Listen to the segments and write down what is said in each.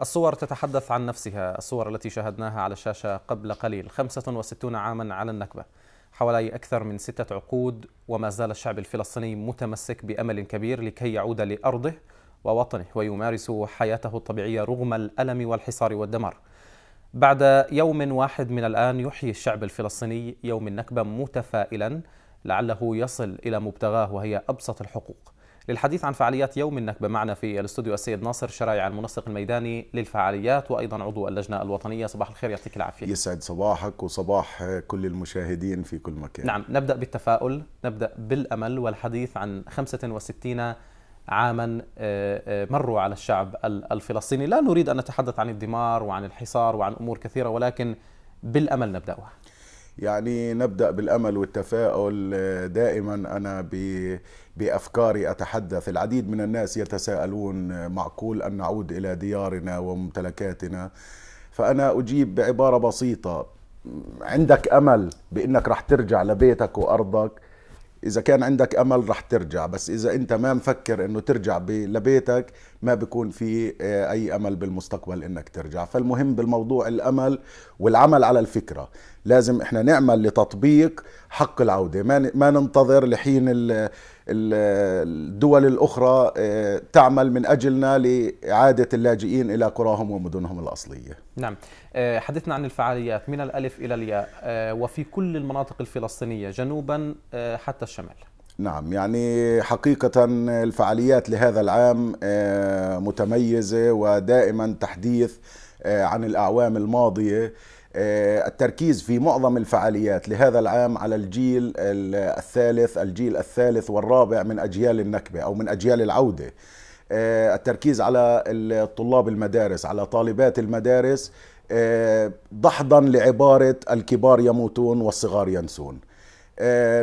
الصور تتحدث عن نفسها الصور التي شاهدناها على الشاشة قبل قليل 65 عاما على النكبة حوالي أكثر من ستة عقود وما زال الشعب الفلسطيني متمسك بأمل كبير لكي يعود لأرضه ووطنه ويمارس حياته الطبيعية رغم الألم والحصار والدمار بعد يوم واحد من الآن يحيي الشعب الفلسطيني يوم النكبة متفائلا لعله يصل إلى مبتغاه وهي أبسط الحقوق للحديث عن فعاليات يوم النكبة معنا في الاستوديو السيد ناصر شرايع المنسق الميداني للفعاليات وأيضا عضو اللجنة الوطنية صباح الخير يعطيك العافية يسعد صباحك وصباح كل المشاهدين في كل مكان نعم نبدأ بالتفاؤل نبدأ بالأمل والحديث عن 65 عاما آه، آه، مروا على الشعب الفلسطيني لا نريد أن نتحدث عن الدمار وعن الحصار وعن أمور كثيرة ولكن بالأمل نبدأها يعني نبدا بالامل والتفاؤل آه، دائما انا بافكاري اتحدث العديد من الناس يتساءلون آه، معقول ان نعود الى ديارنا وممتلكاتنا فانا اجيب بعباره بسيطه عندك امل بانك رح ترجع لبيتك وارضك اذا كان عندك امل رح ترجع بس اذا انت ما مفكر انه ترجع لبيتك ما بيكون في آه، اي امل بالمستقبل انك ترجع فالمهم بالموضوع الامل والعمل على الفكره لازم احنا نعمل لتطبيق حق العوده ما ما ننتظر لحين الدول الاخرى آه، تعمل من اجلنا لاعاده اللاجئين الى قراهم ومدنهم الاصليه. نعم، آه، حدثنا عن الفعاليات من الالف الى الياء آه، وفي كل المناطق الفلسطينيه جنوبا حتى الشمال. نعم يعني حقيقة الفعاليات لهذا العام متميزة ودائما تحديث عن الأعوام الماضية آه، التركيز في معظم الفعاليات لهذا العام على الجيل الثالث الجيل الثالث والرابع من أجيال النكبة أو من أجيال العودة آه، التركيز على طلاب المدارس على طالبات المدارس آه، ضحضا لعبارة الكبار يموتون والصغار ينسون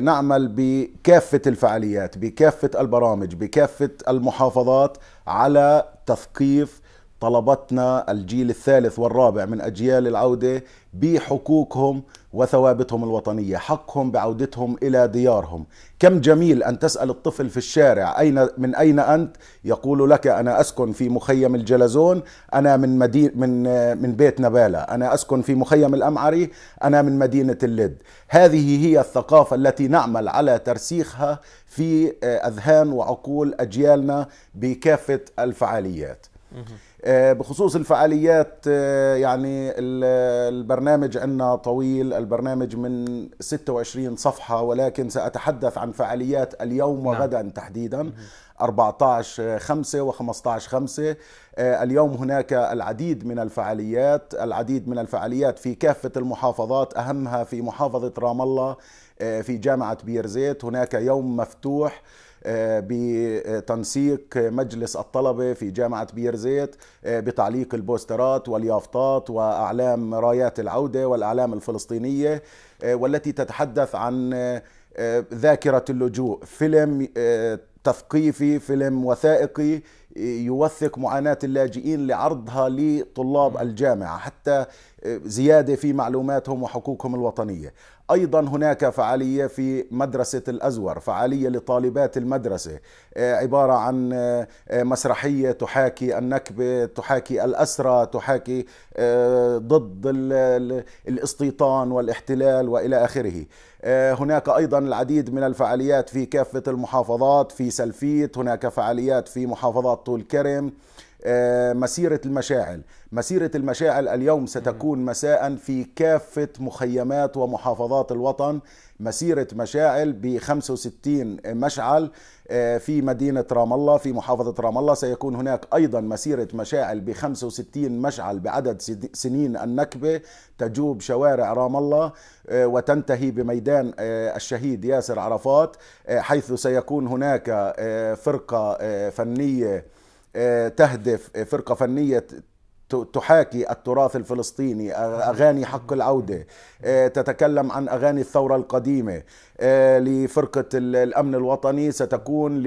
نعمل بكافة الفعاليات بكافة البرامج بكافة المحافظات على تثقيف طلبتنا الجيل الثالث والرابع من أجيال العودة بحقوقهم وثوابتهم الوطنية حقهم بعودتهم إلى ديارهم كم جميل أن تسأل الطفل في الشارع أين من أين أنت يقول لك أنا أسكن في مخيم الجلزون أنا من, مدينة من, من بيت نبالة أنا أسكن في مخيم الأمعري أنا من مدينة اللد هذه هي الثقافة التي نعمل على ترسيخها في آه، أذهان وعقول أجيالنا بكافة الفعاليات آه، بخصوص الفعاليات آه، يعني البرنامج عندنا طويل البرنامج من 26 صفحة ولكن سأتحدث عن فعاليات اليوم نعم. وغدا نعم. تحديدا 14 5 و 15 5 اليوم هناك العديد من الفعاليات العديد من الفعاليات في كافة المحافظات أهمها في محافظة رام الله آه، في جامعة بيرزيت هناك يوم مفتوح آه، بتنسيق مجلس الطلبة في جامعة بيرزيت آه، بتعليق البوسترات واليافطات وأعلام رايات العودة والأعلام الفلسطينية آه، والتي تتحدث عن ذاكرة اللجوء فيلم تثقيفي فيلم وثائقي يوثق معاناة اللاجئين لعرضها لطلاب الجامعة حتى آه، زيادة في معلوماتهم وحقوقهم الوطنية أيضا هناك فعالية في مدرسة الأزور فعالية لطالبات المدرسة آه، عبارة عن آه، مسرحية تحاكي النكبة تحاكي الأسرة تحاكي ضد الاستيطان والاحتلال وإلى آخره هناك أيضا العديد من الفعاليات في كافة المحافظات في سلفيت هناك فعاليات في محافظات الوسط والكرم آه، مسيرة المشاعل مسيرة المشاعل اليوم ستكون مساء في كافة مخيمات ومحافظات الوطن مسيرة مشاعل ب 65 مشعل آه، في مدينة رام الله في محافظة رام الله سيكون هناك أيضا مسيرة مشاعل ب 65 مشعل بعدد سنين النكبة تجوب شوارع رام الله آه، وتنتهي بميدان الشهيد ياسر عرفات حيث سيكون هناك فرقة فنية آه، تهدف آه، فرقه فنيه تحاكي التراث الفلسطيني آه، اغاني حق العوده تتكلم عن اغاني الثوره القديمه آه، لفرقة الأمن الوطني ستكون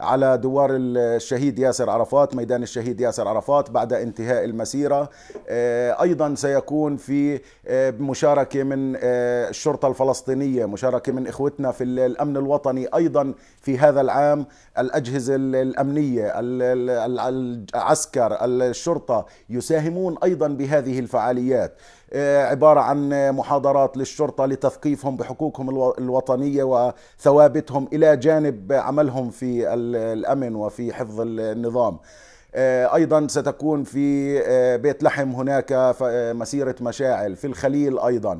على دوار الشهيد ياسر عرفات ميدان الشهيد ياسر عرفات بعد انتهاء المسيرة آه، أيضا سيكون في آه، مشاركة من الشرطة الفلسطينية مشاركة من إخوتنا في الأمن الوطني أيضا في هذا العام الأجهزة الأمنية العسكر الشرطة يساهمون أيضا بهذه الفعاليات عبارة عن محاضرات للشرطة لتثقيفهم بحقوقهم الوطنية وثوابتهم إلى جانب عملهم في الأمن وفي حفظ النظام آه، ايضا ستكون في آه، بيت لحم هناك آه، مسيره مشاعل في الخليل ايضا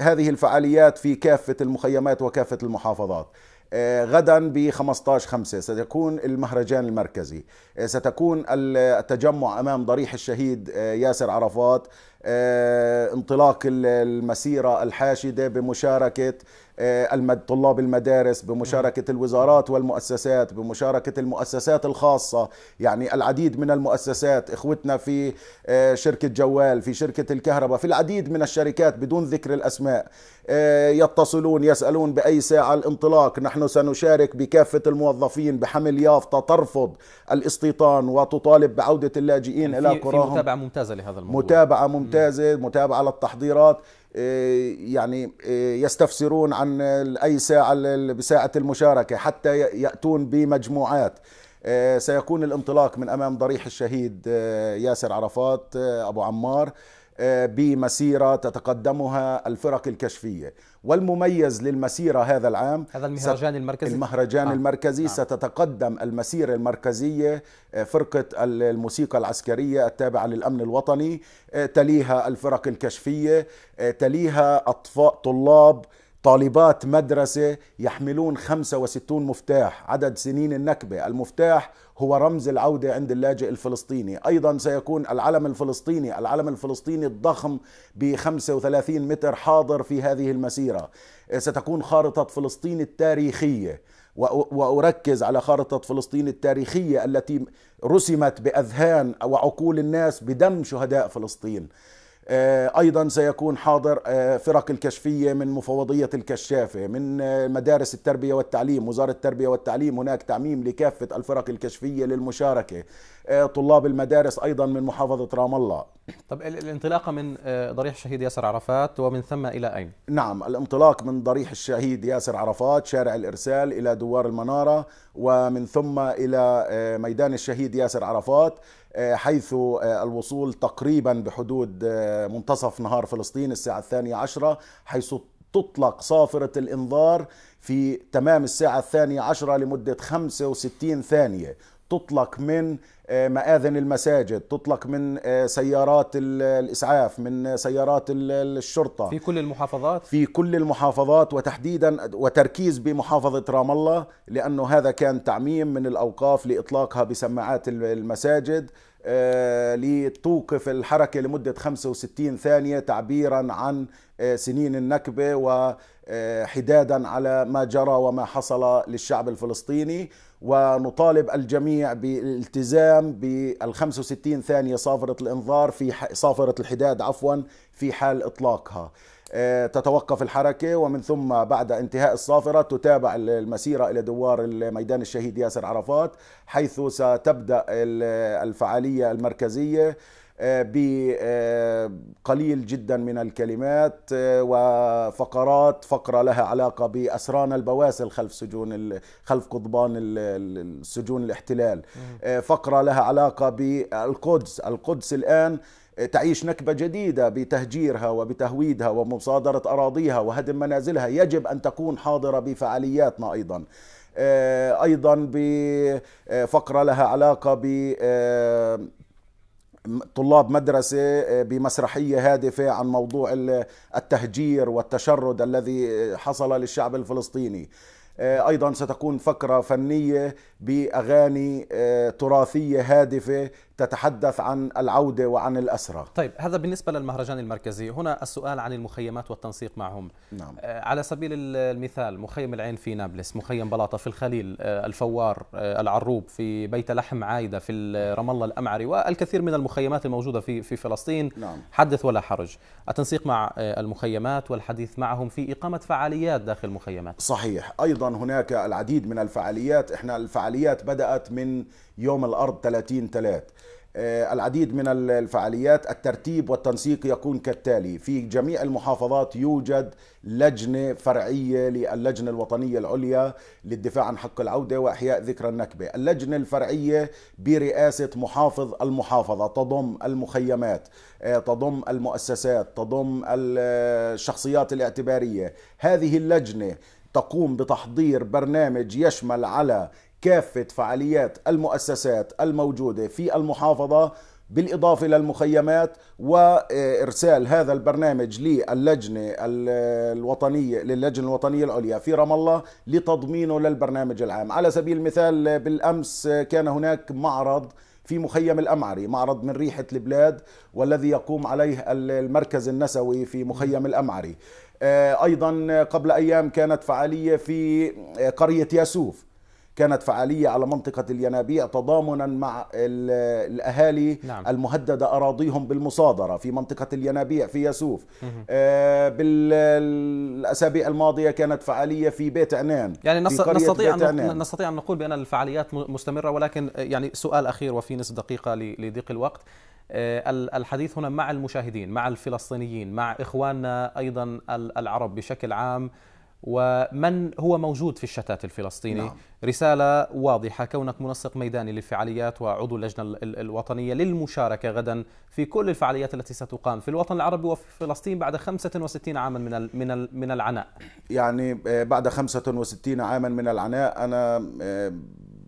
هذه الفعاليات في كافه المخيمات وكافه المحافظات آه، غدا ب 15 5 ستكون المهرجان المركزي آه، ستكون التجمع أمام ضريح الشهيد آه، ياسر عرفات آه، انطلاق المسيرة الحاشدة بمشاركة آه، طلاب المدارس بمشاركة الوزارات والمؤسسات بمشاركة المؤسسات الخاصة يعني العديد من المؤسسات إخوتنا في آه، شركة جوال في شركة الكهرباء في العديد من الشركات بدون ذكر الأسماء يتصلون يسألون بأي ساعة الانطلاق نحن سنشارك بكافة الموظفين بحمل يافطة ترفض الاستيطان وتطالب بعودة اللاجئين إلى قراهم متابعة ممتازة لهذا الموضوع متابعة ممتازة ممتازة متابعة للتحضيرات آه، يعني آه، يستفسرون عن أي ساعة بساعة المشاركة حتى يأتون بمجموعات آه، سيكون الانطلاق من أمام ضريح الشهيد ياسر عرفات أبو عمار آه، بمسيرة تتقدمها الفرق الكشفية والمميز للمسيرة هذا العام هذا المهرجان ست... المركزي المهرجان آه. المركزي آه. ستتقدم المسيرة المركزية آه، فرقة الموسيقى العسكرية التابعة للأمن الوطني آه، تليها الفرق الكشفية تليها أطفاء طلاب طالبات مدرسة يحملون 65 مفتاح عدد سنين النكبة المفتاح هو رمز العودة عند اللاجئ الفلسطيني أيضا سيكون العلم الفلسطيني العلم الفلسطيني الضخم ب 35 متر حاضر في هذه المسيرة ستكون خارطة فلسطين التاريخية وأركز على خارطة فلسطين التاريخية التي رسمت بأذهان وعقول الناس بدم شهداء فلسطين آه، ايضا سيكون حاضر آه، فرق الكشفيه من مفوضيه الكشافه من آه، مدارس التربيه والتعليم وزاره التربيه والتعليم هناك تعميم لكافه الفرق الكشفيه للمشاركه طلاب المدارس ايضا من محافظه رام الله طب الانطلاقه من ضريح الشهيد ياسر عرفات ومن ثم الى اين نعم الانطلاق من ضريح الشهيد ياسر عرفات شارع الارسال الى دوار المناره ومن ثم الى ميدان الشهيد ياسر عرفات آه، حيث آه، الوصول تقريبا بحدود آه، منتصف نهار فلسطين الساعة الثانية عشرة حيث تطلق صافرة الإنذار في تمام الساعة الثانية عشرة لمدة 65 ثانية تطلق من آه، مآذن المساجد تطلق من آه، سيارات الإسعاف من سيارات الشرطة في كل المحافظات في كل المحافظات وتحديدا وتركيز بمحافظة رام الله لأنه هذا كان تعميم من الأوقاف لإطلاقها بسماعات المساجد آه، لتوقف الحركة لمدة 65 ثانية تعبيرا عن سنين النكبة وحدادا على ما جرى وما حصل للشعب الفلسطيني ونطالب الجميع بالالتزام بال 65 ثانية صافرة الإنذار في صافرة الحداد عفوا في حال إطلاقها آه، تتوقف الحركة ومن ثم بعد انتهاء الصافرة تتابع المسيرة إلى دوار الميدان الشهيد ياسر عرفات حيث ستبدأ الفعالية المركزية آه، بقليل جدا من الكلمات آه، وفقرات فقره لها علاقه باسرانا البواسل خلف سجون خلف قضبان السجون الاحتلال آه، فقره لها علاقه بالقدس القدس الان تعيش نكبه جديده بتهجيرها وبتهويدها ومصادره اراضيها وهدم منازلها يجب ان تكون حاضره بفعالياتنا ايضا ايضا بفقره لها علاقه ب طلاب مدرسة آه، بمسرحية هادفة عن موضوع التهجير والتشرد الذي آه، حصل للشعب الفلسطيني آه، ايضا ستكون فقره فنيه باغاني آه، تراثيه هادفه تتحدث عن العوده وعن الاسرى. طيب هذا بالنسبه للمهرجان المركزي، هنا السؤال عن المخيمات والتنسيق معهم. نعم. آه، على سبيل المثال مخيم العين في نابلس، مخيم بلاطه في الخليل، الفوار، العروب في بيت لحم عايده في رام الله الامعري والكثير من المخيمات الموجوده في في فلسطين نعم. حدث ولا حرج. التنسيق مع المخيمات والحديث معهم في اقامه فعاليات داخل المخيمات. صحيح، ايضا هناك العديد من الفعاليات احنا الفعاليات بدات من يوم الارض 30 3 آه، العديد من الفعاليات الترتيب والتنسيق يكون كالتالي في جميع المحافظات يوجد لجنة فرعية للجنة الوطنية العليا للدفاع عن حق العودة وإحياء ذكرى النكبة اللجنة الفرعية برئاسة محافظ المحافظة تضم المخيمات آه، تضم المؤسسات تضم آه، الشخصيات الاعتبارية هذه اللجنة تقوم بتحضير برنامج يشمل على كافة فعاليات المؤسسات الموجودة في المحافظة بالإضافة للمخيمات وإرسال هذا البرنامج للجنة الوطنية للجنة الوطنية العليا في رام الله لتضمينه للبرنامج العام على سبيل المثال بالأمس كان هناك معرض في مخيم الأمعري معرض من ريحة البلاد والذي يقوم عليه المركز النسوي في مخيم الأمعري آه، أيضا قبل أيام كانت فعالية في آه، قرية ياسوف كانت فعالية على منطقة الينابيع تضامنا مع الأهالي نعم. المهددة أراضيهم بالمصادرة في منطقة الينابيع في ياسوف آه بالأسابيع الماضية كانت فعالية في بيت عنان يعني نص... نستطيع, أن... عنان. نستطيع أن نقول بأن الفعاليات مستمرة ولكن يعني سؤال أخير وفي نصف دقيقة لضيق الوقت آه، الحديث هنا مع المشاهدين مع الفلسطينيين مع إخواننا أيضا العرب بشكل عام ومن هو موجود في الشتات الفلسطيني نعم. رسالة واضحة كونك منسق ميداني للفعاليات وعضو اللجنة الوطنية للمشاركة غدا في كل الفعاليات التي ستقام في الوطن العربي وفي فلسطين بعد 65 عاما من من من العناء يعني آه، بعد 65 عاما من العناء أنا آه،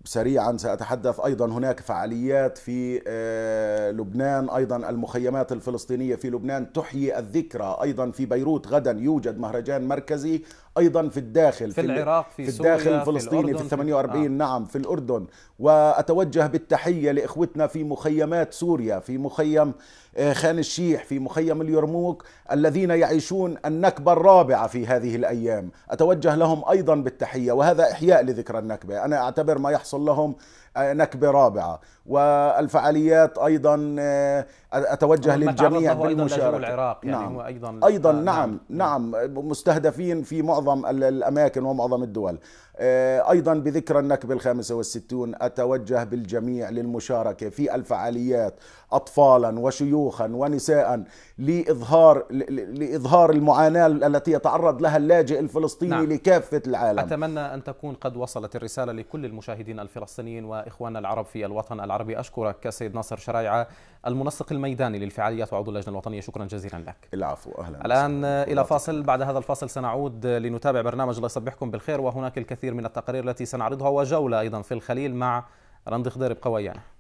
سريعا سأتحدث أيضا هناك فعاليات في آه، لبنان أيضا المخيمات الفلسطينية في لبنان تحيي الذكرى أيضا في بيروت غدا يوجد مهرجان مركزي أيضا في الداخل في, في العراق في, في الداخل الفلسطيني في, في 48 آه. نعم في الأردن وأتوجه بالتحية لإخوتنا في مخيمات سوريا في مخيم آه، خان الشيح في مخيم اليرموك الذين يعيشون النكبة الرابعة في هذه الأيام أتوجه لهم أيضا بالتحية وهذا إحياء لذكرى النكبة أنا أعتبر ما يحصل يحصل لهم آه، نكبة رابعة والفعاليات أيضا آه، أتوجه للجميع بالمشاركة أيضا العراق يعني نعم. هو أيضا أيضا آه، نعم،, نعم نعم مستهدفين في معظم الأماكن ومعظم الدول آه، أيضا بذكرى النكبة الخامسة والستون أتوجه بالجميع للمشاركة في الفعاليات أطفالا وشيوخا ونساء لإظهار, لإظهار المعاناة التي يتعرض لها اللاجئ الفلسطيني نعم. لكافة العالم أتمنى أن تكون قد وصلت الرسالة لكل المشاهدين الفلسطينيين وإخواننا العرب في الوطن العربي أشكرك سيد ناصر شرايعة المنسق الميداني للفعاليات وعضو اللجنة الوطنية شكرا جزيلا لك العفو أهلا الآن إلى فاصل بعد هذا الفاصل سنعود لنتابع برنامج الله يصبحكم بالخير وهناك الكثير الكثير من التقارير التي سنعرضها وجولة أيضا في الخليل مع رند خضير بقويانه